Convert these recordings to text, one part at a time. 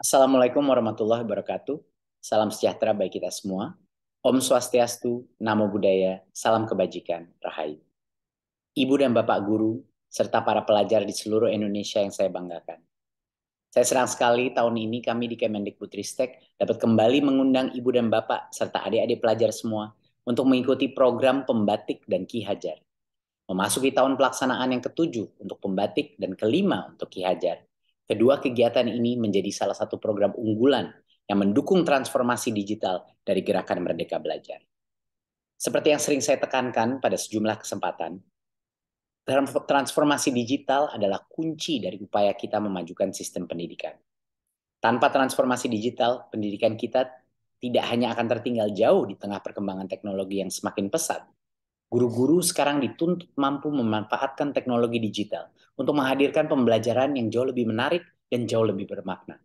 Assalamualaikum warahmatullahi wabarakatuh. Salam sejahtera bagi kita semua. Om Swastiastu, Namo Buddhaya, Salam Kebajikan, Rahayu. Ibu dan Bapak Guru, serta para pelajar di seluruh Indonesia yang saya banggakan. Saya senang sekali tahun ini kami di Kemendikbudristek dapat kembali mengundang ibu dan bapak serta adik-adik pelajar semua untuk mengikuti program pembatik dan Ki Hajar. Memasuki tahun pelaksanaan yang ketujuh untuk pembatik dan kelima untuk Ki Hajar, Kedua kegiatan ini menjadi salah satu program unggulan yang mendukung transformasi digital dari gerakan Merdeka Belajar. Seperti yang sering saya tekankan pada sejumlah kesempatan, transformasi digital adalah kunci dari upaya kita memajukan sistem pendidikan. Tanpa transformasi digital, pendidikan kita tidak hanya akan tertinggal jauh di tengah perkembangan teknologi yang semakin pesat, Guru-guru sekarang dituntut mampu memanfaatkan teknologi digital untuk menghadirkan pembelajaran yang jauh lebih menarik dan jauh lebih bermakna.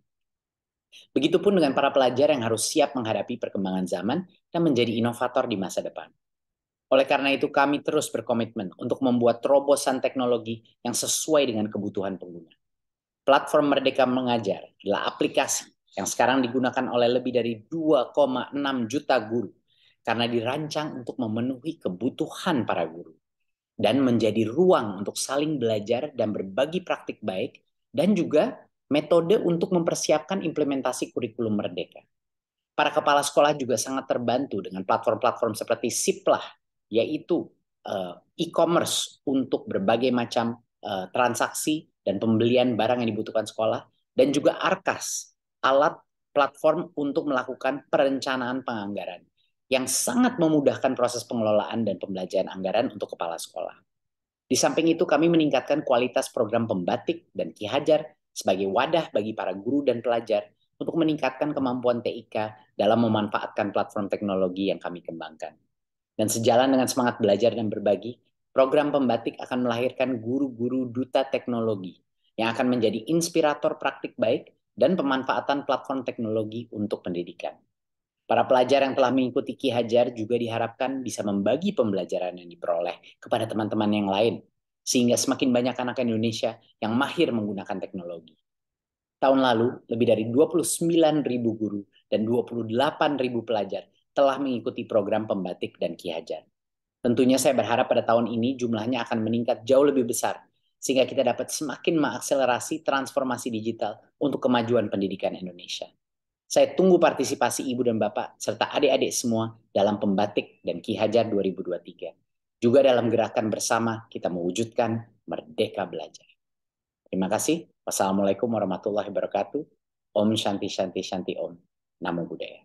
Begitupun dengan para pelajar yang harus siap menghadapi perkembangan zaman dan menjadi inovator di masa depan. Oleh karena itu, kami terus berkomitmen untuk membuat terobosan teknologi yang sesuai dengan kebutuhan pengguna. Platform Merdeka Mengajar adalah aplikasi yang sekarang digunakan oleh lebih dari 2,6 juta guru karena dirancang untuk memenuhi kebutuhan para guru dan menjadi ruang untuk saling belajar dan berbagi praktik baik dan juga metode untuk mempersiapkan implementasi kurikulum merdeka. Para kepala sekolah juga sangat terbantu dengan platform-platform seperti Siplah, yaitu eh, e-commerce untuk berbagai macam eh, transaksi dan pembelian barang yang dibutuhkan sekolah, dan juga Arkas, alat platform untuk melakukan perencanaan penganggaran yang sangat memudahkan proses pengelolaan dan pembelajaran anggaran untuk kepala sekolah. Di samping itu, kami meningkatkan kualitas program pembatik dan Ki Hajar sebagai wadah bagi para guru dan pelajar untuk meningkatkan kemampuan TIK dalam memanfaatkan platform teknologi yang kami kembangkan. Dan sejalan dengan semangat belajar dan berbagi, program pembatik akan melahirkan guru-guru duta teknologi yang akan menjadi inspirator praktik baik dan pemanfaatan platform teknologi untuk pendidikan. Para pelajar yang telah mengikuti Ki Hajar juga diharapkan bisa membagi pembelajaran yang diperoleh kepada teman-teman yang lain, sehingga semakin banyak anak Indonesia yang mahir menggunakan teknologi. Tahun lalu, lebih dari 29.000 guru dan 28.000 pelajar telah mengikuti program pembatik dan Ki Hajar. Tentunya saya berharap pada tahun ini jumlahnya akan meningkat jauh lebih besar, sehingga kita dapat semakin mengakselerasi transformasi digital untuk kemajuan pendidikan Indonesia. Saya tunggu partisipasi ibu dan bapak serta adik-adik semua dalam pembatik dan Ki Hajar 2023. Juga dalam gerakan bersama kita mewujudkan Merdeka Belajar. Terima kasih. Wassalamualaikum warahmatullahi wabarakatuh. Om Shanti Shanti Shanti Om. Namo Buddhaya.